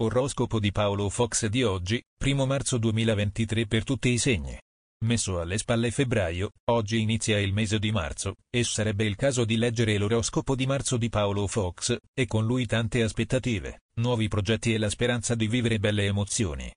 Oroscopo di Paolo Fox di oggi, 1 marzo 2023 per tutti i segni. Messo alle spalle febbraio, oggi inizia il mese di marzo, e sarebbe il caso di leggere l'oroscopo di marzo di Paolo Fox, e con lui tante aspettative, nuovi progetti e la speranza di vivere belle emozioni.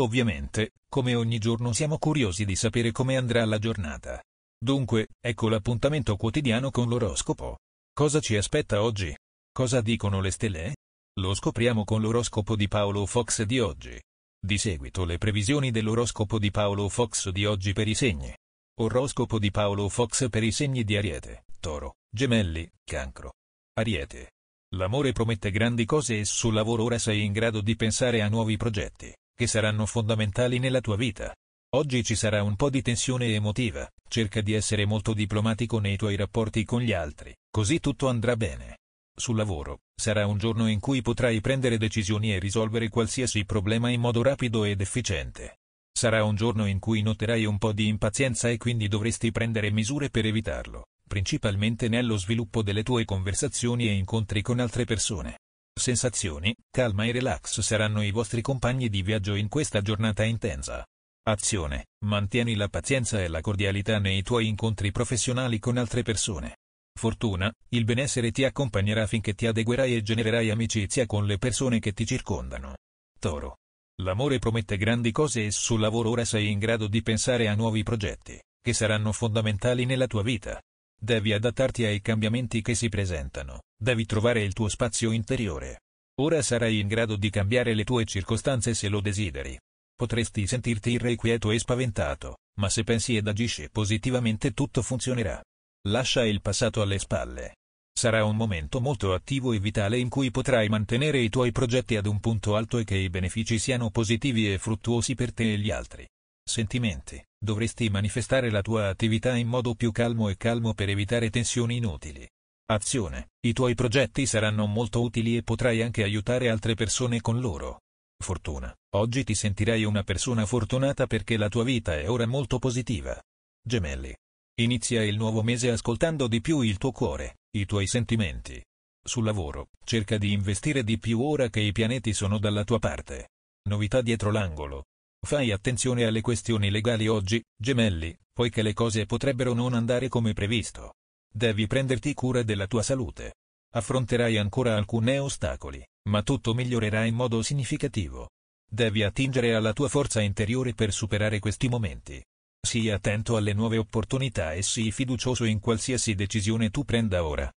Ovviamente, come ogni giorno siamo curiosi di sapere come andrà la giornata. Dunque, ecco l'appuntamento quotidiano con l'oroscopo. Cosa ci aspetta oggi? Cosa dicono le stelle? Lo scopriamo con l'oroscopo di Paolo Fox di oggi. Di seguito le previsioni dell'oroscopo di Paolo Fox di oggi per i segni. Oroscopo di Paolo Fox per i segni di Ariete, Toro, Gemelli, Cancro. Ariete. L'amore promette grandi cose e sul lavoro ora sei in grado di pensare a nuovi progetti, che saranno fondamentali nella tua vita. Oggi ci sarà un po' di tensione emotiva, cerca di essere molto diplomatico nei tuoi rapporti con gli altri, così tutto andrà bene. Sul lavoro, sarà un giorno in cui potrai prendere decisioni e risolvere qualsiasi problema in modo rapido ed efficiente. Sarà un giorno in cui noterai un po' di impazienza e quindi dovresti prendere misure per evitarlo, principalmente nello sviluppo delle tue conversazioni e incontri con altre persone. Sensazioni, calma e relax saranno i vostri compagni di viaggio in questa giornata intensa. Azione, mantieni la pazienza e la cordialità nei tuoi incontri professionali con altre persone. Fortuna, il benessere ti accompagnerà finché ti adeguerai e genererai amicizia con le persone che ti circondano. Toro. L'amore promette grandi cose e sul lavoro ora sei in grado di pensare a nuovi progetti, che saranno fondamentali nella tua vita. Devi adattarti ai cambiamenti che si presentano, devi trovare il tuo spazio interiore. Ora sarai in grado di cambiare le tue circostanze se lo desideri. Potresti sentirti irrequieto e spaventato, ma se pensi ed agisci positivamente tutto funzionerà. Lascia il passato alle spalle. Sarà un momento molto attivo e vitale in cui potrai mantenere i tuoi progetti ad un punto alto e che i benefici siano positivi e fruttuosi per te e gli altri. Sentimenti. Dovresti manifestare la tua attività in modo più calmo e calmo per evitare tensioni inutili. Azione. I tuoi progetti saranno molto utili e potrai anche aiutare altre persone con loro. Fortuna. Oggi ti sentirai una persona fortunata perché la tua vita è ora molto positiva. Gemelli. Inizia il nuovo mese ascoltando di più il tuo cuore, i tuoi sentimenti. Sul lavoro, cerca di investire di più ora che i pianeti sono dalla tua parte. Novità dietro l'angolo. Fai attenzione alle questioni legali oggi, gemelli, poiché le cose potrebbero non andare come previsto. Devi prenderti cura della tua salute. Affronterai ancora alcuni ostacoli, ma tutto migliorerà in modo significativo. Devi attingere alla tua forza interiore per superare questi momenti. Sii attento alle nuove opportunità e sii fiducioso in qualsiasi decisione tu prenda ora.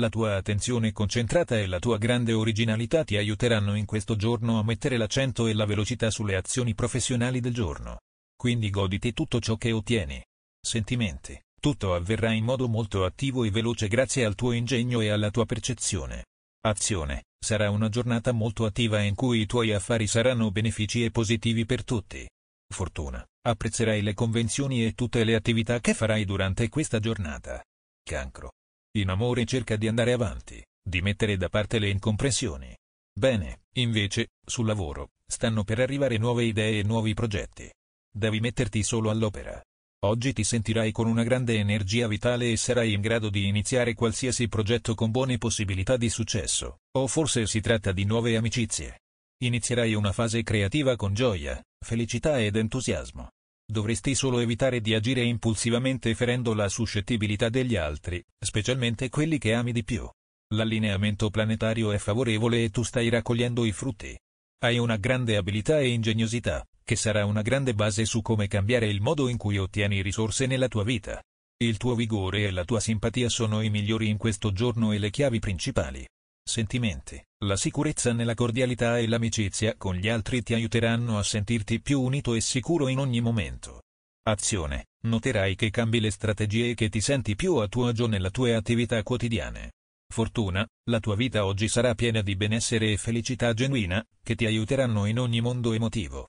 La tua attenzione concentrata e la tua grande originalità ti aiuteranno in questo giorno a mettere l'accento e la velocità sulle azioni professionali del giorno. Quindi goditi tutto ciò che ottieni. Sentimenti. Tutto avverrà in modo molto attivo e veloce grazie al tuo ingegno e alla tua percezione. Azione. Sarà una giornata molto attiva in cui i tuoi affari saranno benefici e positivi per tutti. Fortuna, apprezzerai le convenzioni e tutte le attività che farai durante questa giornata. Cancro. In amore cerca di andare avanti, di mettere da parte le incomprensioni. Bene, invece, sul lavoro, stanno per arrivare nuove idee e nuovi progetti. Devi metterti solo all'opera. Oggi ti sentirai con una grande energia vitale e sarai in grado di iniziare qualsiasi progetto con buone possibilità di successo, o forse si tratta di nuove amicizie. Inizierai una fase creativa con gioia, felicità ed entusiasmo. Dovresti solo evitare di agire impulsivamente ferendo la suscettibilità degli altri, specialmente quelli che ami di più. L'allineamento planetario è favorevole e tu stai raccogliendo i frutti. Hai una grande abilità e ingegnosità, che sarà una grande base su come cambiare il modo in cui ottieni risorse nella tua vita. Il tuo vigore e la tua simpatia sono i migliori in questo giorno e le chiavi principali sentimenti, la sicurezza nella cordialità e l'amicizia con gli altri ti aiuteranno a sentirti più unito e sicuro in ogni momento. Azione. Noterai che cambi le strategie e che ti senti più a tuo agio nelle tue attività quotidiane. Fortuna, la tua vita oggi sarà piena di benessere e felicità genuina, che ti aiuteranno in ogni mondo emotivo.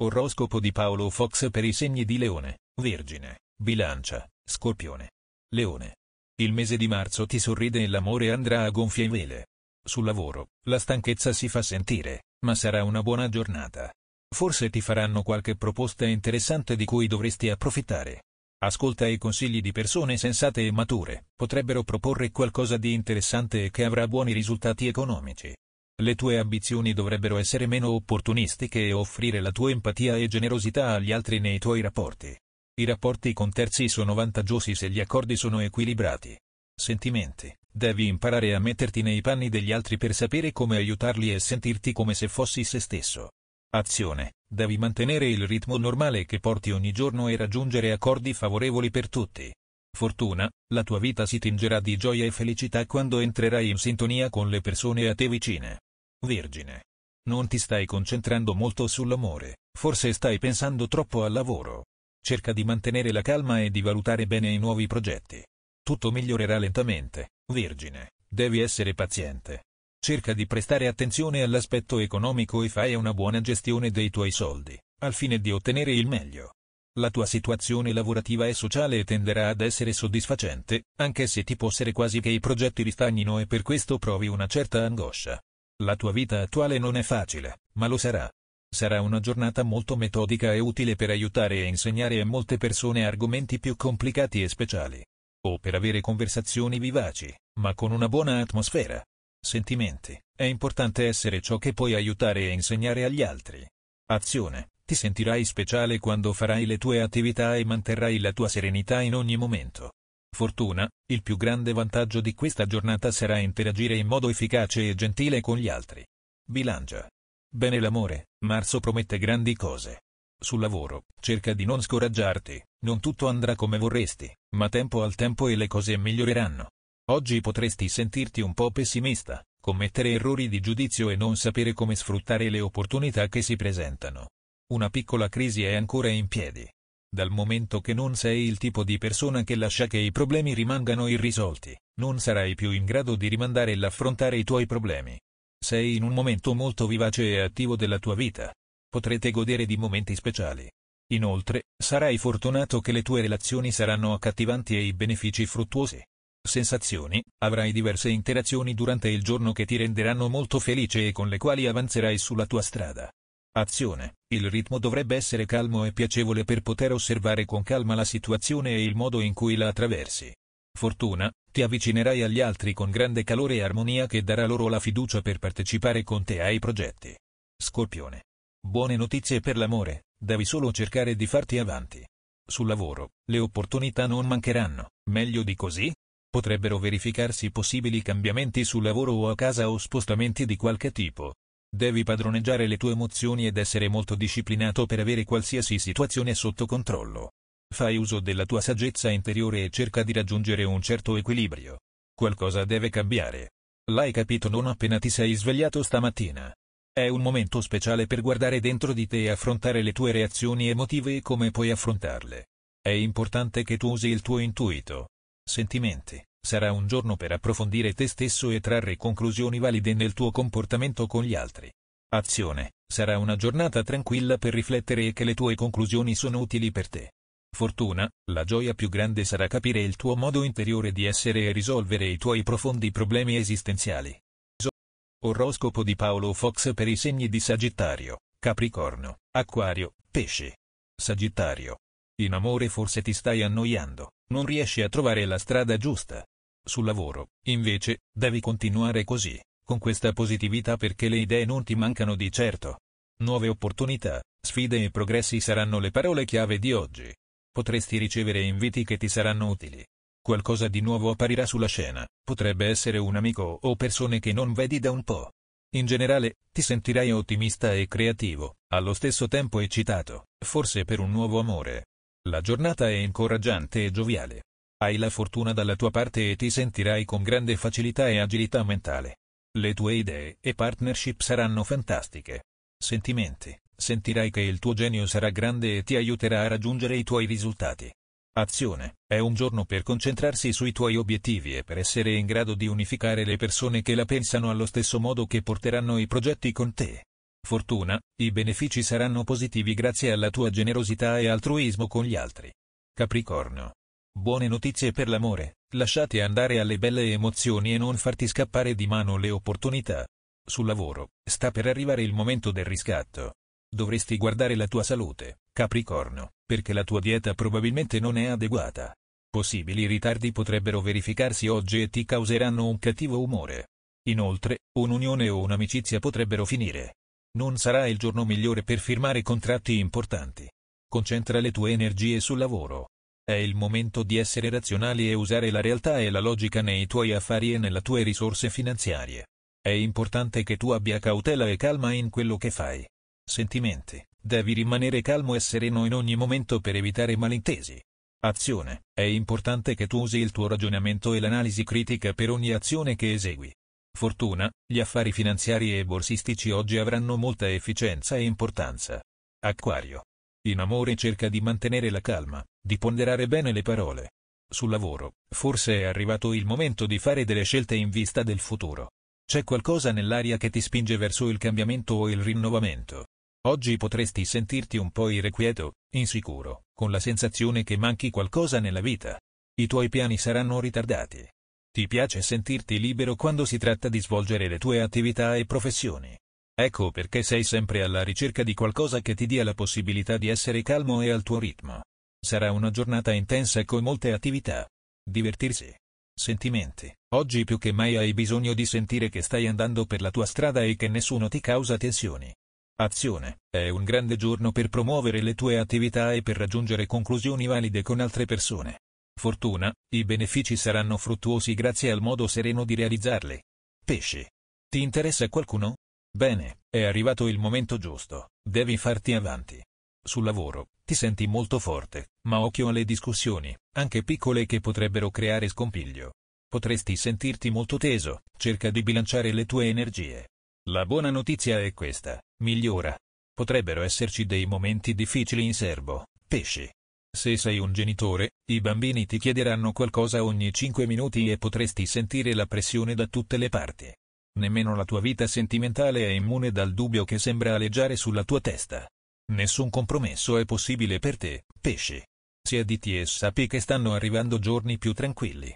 Oroscopo di Paolo Fox per i segni di Leone, Vergine, Bilancia, Scorpione. Leone. Il mese di marzo ti sorride e l'amore andrà a gonfie vele. Sul lavoro, la stanchezza si fa sentire, ma sarà una buona giornata. Forse ti faranno qualche proposta interessante di cui dovresti approfittare. Ascolta i consigli di persone sensate e mature, potrebbero proporre qualcosa di interessante e che avrà buoni risultati economici. Le tue ambizioni dovrebbero essere meno opportunistiche e offrire la tua empatia e generosità agli altri nei tuoi rapporti. I rapporti con terzi sono vantaggiosi se gli accordi sono equilibrati. Sentimenti. Devi imparare a metterti nei panni degli altri per sapere come aiutarli e sentirti come se fossi se stesso. Azione. Devi mantenere il ritmo normale che porti ogni giorno e raggiungere accordi favorevoli per tutti. Fortuna, la tua vita si tingerà di gioia e felicità quando entrerai in sintonia con le persone a te vicine. Vergine. Non ti stai concentrando molto sull'amore, forse stai pensando troppo al lavoro cerca di mantenere la calma e di valutare bene i nuovi progetti. Tutto migliorerà lentamente, Vergine, devi essere paziente. Cerca di prestare attenzione all'aspetto economico e fai una buona gestione dei tuoi soldi, al fine di ottenere il meglio. La tua situazione lavorativa e sociale tenderà ad essere soddisfacente, anche se ti può essere quasi che i progetti ristagnino e per questo provi una certa angoscia. La tua vita attuale non è facile, ma lo sarà. Sarà una giornata molto metodica e utile per aiutare e insegnare a molte persone argomenti più complicati e speciali. O per avere conversazioni vivaci, ma con una buona atmosfera. Sentimenti. È importante essere ciò che puoi aiutare e insegnare agli altri. Azione. Ti sentirai speciale quando farai le tue attività e manterrai la tua serenità in ogni momento. Fortuna. Il più grande vantaggio di questa giornata sarà interagire in modo efficace e gentile con gli altri. Bilancia. Bene l'amore, marzo promette grandi cose. Sul lavoro, cerca di non scoraggiarti, non tutto andrà come vorresti, ma tempo al tempo e le cose miglioreranno. Oggi potresti sentirti un po' pessimista, commettere errori di giudizio e non sapere come sfruttare le opportunità che si presentano. Una piccola crisi è ancora in piedi. Dal momento che non sei il tipo di persona che lascia che i problemi rimangano irrisolti, non sarai più in grado di rimandare l'affrontare i tuoi problemi. Sei in un momento molto vivace e attivo della tua vita. Potrete godere di momenti speciali. Inoltre, sarai fortunato che le tue relazioni saranno accattivanti e i benefici fruttuosi. Sensazioni, avrai diverse interazioni durante il giorno che ti renderanno molto felice e con le quali avanzerai sulla tua strada. Azione, il ritmo dovrebbe essere calmo e piacevole per poter osservare con calma la situazione e il modo in cui la attraversi. Fortuna, ti avvicinerai agli altri con grande calore e armonia che darà loro la fiducia per partecipare con te ai progetti. Scorpione. Buone notizie per l'amore, devi solo cercare di farti avanti. Sul lavoro, le opportunità non mancheranno, meglio di così? Potrebbero verificarsi possibili cambiamenti sul lavoro o a casa o spostamenti di qualche tipo. Devi padroneggiare le tue emozioni ed essere molto disciplinato per avere qualsiasi situazione sotto controllo. Fai uso della tua saggezza interiore e cerca di raggiungere un certo equilibrio. Qualcosa deve cambiare. L'hai capito non appena ti sei svegliato stamattina. È un momento speciale per guardare dentro di te e affrontare le tue reazioni emotive e come puoi affrontarle. È importante che tu usi il tuo intuito. Sentimenti. Sarà un giorno per approfondire te stesso e trarre conclusioni valide nel tuo comportamento con gli altri. Azione. Sarà una giornata tranquilla per riflettere e che le tue conclusioni sono utili per te. Fortuna, la gioia più grande sarà capire il tuo modo interiore di essere e risolvere i tuoi profondi problemi esistenziali. Oroscopo di Paolo Fox per i segni di Sagittario, Capricorno, Acquario, Pesci. Sagittario. In amore forse ti stai annoiando, non riesci a trovare la strada giusta. Sul lavoro, invece, devi continuare così, con questa positività perché le idee non ti mancano di certo. Nuove opportunità, sfide e progressi saranno le parole chiave di oggi potresti ricevere inviti che ti saranno utili. Qualcosa di nuovo apparirà sulla scena, potrebbe essere un amico o persone che non vedi da un po'. In generale, ti sentirai ottimista e creativo, allo stesso tempo eccitato, forse per un nuovo amore. La giornata è incoraggiante e gioviale. Hai la fortuna dalla tua parte e ti sentirai con grande facilità e agilità mentale. Le tue idee e partnership saranno fantastiche. Sentimenti sentirai che il tuo genio sarà grande e ti aiuterà a raggiungere i tuoi risultati. Azione, è un giorno per concentrarsi sui tuoi obiettivi e per essere in grado di unificare le persone che la pensano allo stesso modo che porteranno i progetti con te. Fortuna, i benefici saranno positivi grazie alla tua generosità e altruismo con gli altri. Capricorno. Buone notizie per l'amore, lasciate andare alle belle emozioni e non farti scappare di mano le opportunità. Sul lavoro, sta per arrivare il momento del riscatto Dovresti guardare la tua salute, Capricorno, perché la tua dieta probabilmente non è adeguata. Possibili ritardi potrebbero verificarsi oggi e ti causeranno un cattivo umore. Inoltre, un'unione o un'amicizia potrebbero finire. Non sarà il giorno migliore per firmare contratti importanti. Concentra le tue energie sul lavoro. È il momento di essere razionali e usare la realtà e la logica nei tuoi affari e nelle tue risorse finanziarie. È importante che tu abbia cautela e calma in quello che fai. Sentimenti. Devi rimanere calmo e sereno in ogni momento per evitare malintesi. Azione. È importante che tu usi il tuo ragionamento e l'analisi critica per ogni azione che esegui. Fortuna, gli affari finanziari e borsistici oggi avranno molta efficienza e importanza. Acquario. In amore cerca di mantenere la calma, di ponderare bene le parole. Sul lavoro, forse è arrivato il momento di fare delle scelte in vista del futuro. C'è qualcosa nell'aria che ti spinge verso il cambiamento o il rinnovamento. Oggi potresti sentirti un po' irrequieto, insicuro, con la sensazione che manchi qualcosa nella vita. I tuoi piani saranno ritardati. Ti piace sentirti libero quando si tratta di svolgere le tue attività e professioni. Ecco perché sei sempre alla ricerca di qualcosa che ti dia la possibilità di essere calmo e al tuo ritmo. Sarà una giornata intensa con molte attività. Divertirsi. Sentimenti. Oggi più che mai hai bisogno di sentire che stai andando per la tua strada e che nessuno ti causa tensioni. Azione, è un grande giorno per promuovere le tue attività e per raggiungere conclusioni valide con altre persone. Fortuna, i benefici saranno fruttuosi grazie al modo sereno di realizzarli. Pesce. Ti interessa qualcuno? Bene, è arrivato il momento giusto, devi farti avanti. Sul lavoro, ti senti molto forte, ma occhio alle discussioni, anche piccole che potrebbero creare scompiglio. Potresti sentirti molto teso, cerca di bilanciare le tue energie. La buona notizia è questa, migliora. Potrebbero esserci dei momenti difficili in serbo, pesci. Se sei un genitore, i bambini ti chiederanno qualcosa ogni 5 minuti e potresti sentire la pressione da tutte le parti. Nemmeno la tua vita sentimentale è immune dal dubbio che sembra aleggiare sulla tua testa. Nessun compromesso è possibile per te, pesci. Siediti e sappi che stanno arrivando giorni più tranquilli.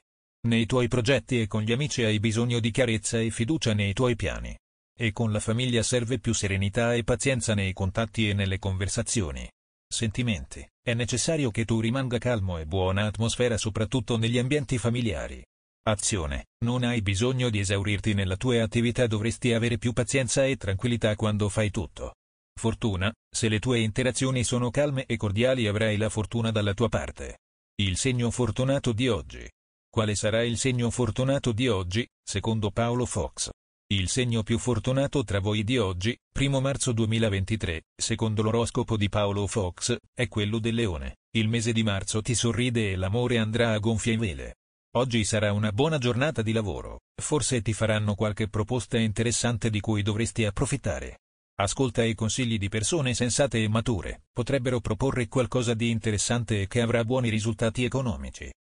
Nei tuoi progetti e con gli amici hai bisogno di chiarezza e fiducia nei tuoi piani. E con la famiglia serve più serenità e pazienza nei contatti e nelle conversazioni. Sentimenti. È necessario che tu rimanga calmo e buona atmosfera soprattutto negli ambienti familiari. Azione. Non hai bisogno di esaurirti nella tua attività, dovresti avere più pazienza e tranquillità quando fai tutto. Fortuna, se le tue interazioni sono calme e cordiali avrai la fortuna dalla tua parte. Il segno fortunato di oggi. Quale sarà il segno fortunato di oggi, secondo Paolo Fox? Il segno più fortunato tra voi di oggi, 1 marzo 2023, secondo l'oroscopo di Paolo Fox, è quello del leone. Il mese di marzo ti sorride e l'amore andrà a gonfie vele. Oggi sarà una buona giornata di lavoro, forse ti faranno qualche proposta interessante di cui dovresti approfittare. Ascolta i consigli di persone sensate e mature, potrebbero proporre qualcosa di interessante e che avrà buoni risultati economici.